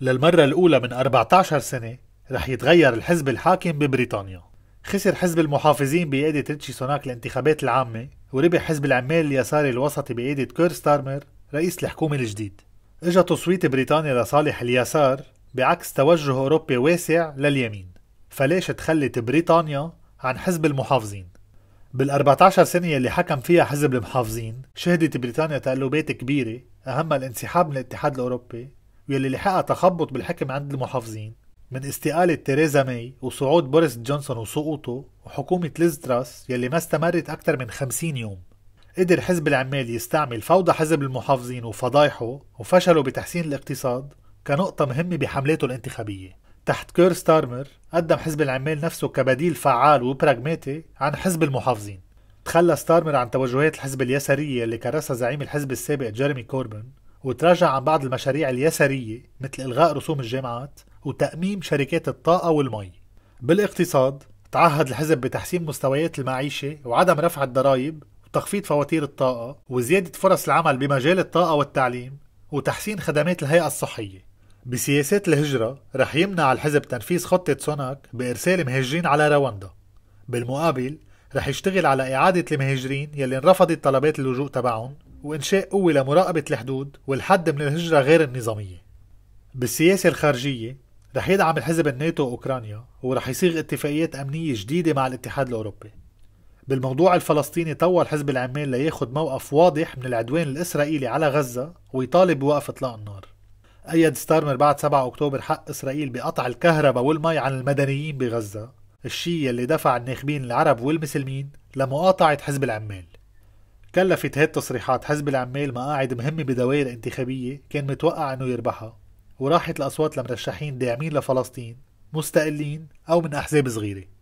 للمرة الأولى من 14 سنة رح يتغير الحزب الحاكم ببريطانيا خسر حزب المحافظين بقيادة ريتشي سوناك الانتخابات العامة وربح حزب العمال اليساري الوسطي بقيادة كير ستارمر رئيس الحكومة الجديد إجا تصويت بريطانيا لصالح اليسار بعكس توجه أوروبي واسع لليمين فليش تخلت بريطانيا عن حزب المحافظين بال14 سنة اللي حكم فيها حزب المحافظين شهدت بريطانيا تقلبات كبيرة أهمها الانسحاب من الاتحاد الأوروبي واللي لحقها تخبط بالحكم عند المحافظين من استقالة تيريزا ماي وصعود بوريس جونسون وسقوطه وحكومة ليز تراس يلي ما استمرت أكثر من 50 يوم قدر حزب العمال يستعمل فوضى حزب المحافظين وفضايحه وفشله بتحسين الاقتصاد كنقطة مهمة بحملاته الانتخابية تحت كير ستارمر قدم حزب العمال نفسه كبديل فعال وبراغماتي عن حزب المحافظين تخلى ستارمر عن توجهات الحزب اليسارية اللي كرسها زعيم الحزب السابق جيرمي كوربن وتراجع عن بعض المشاريع اليسارية مثل إلغاء رسوم الجامعات وتأميم شركات الطاقة والمي بالاقتصاد تعهد الحزب بتحسين مستويات المعيشة وعدم رفع الضرائب وتخفيض فواتير الطاقة وزيادة فرص العمل بمجال الطاقة والتعليم وتحسين خدمات الهيئة الصحية بسياسات الهجرة رح يمنع الحزب تنفيذ خطة سوناك بإرسال مهاجرين على رواندا بالمقابل رح يشتغل على إعادة المهاجرين يلي انرفضت طلبات اللجوء تبعهم وإنشاء قوة لمراقبة الحدود والحد من الهجرة غير النظامية بالسياسة الخارجية رح يدعم الحزب الناتو أوكرانيا ورح يصيغ اتفاقيات أمنية جديدة مع الاتحاد الأوروبي بالموضوع الفلسطيني طور حزب العمال ليأخذ موقف واضح من العدوان الإسرائيلي على غزة ويطالب بوقف إطلاق النار أيد ستارمر بعد 7 أكتوبر حق إسرائيل بقطع الكهرباء والمي عن المدنيين بغزة الشيء اللي دفع الناخبين العرب والمسلمين لمقاطعة حزب العمال كلفت التصريحات حزب العمال مقاعد مهمة بدوائر انتخابية كان متوقع انه يربحها وراحت الاصوات لمرشحين داعمين لفلسطين مستقلين او من احزاب صغيره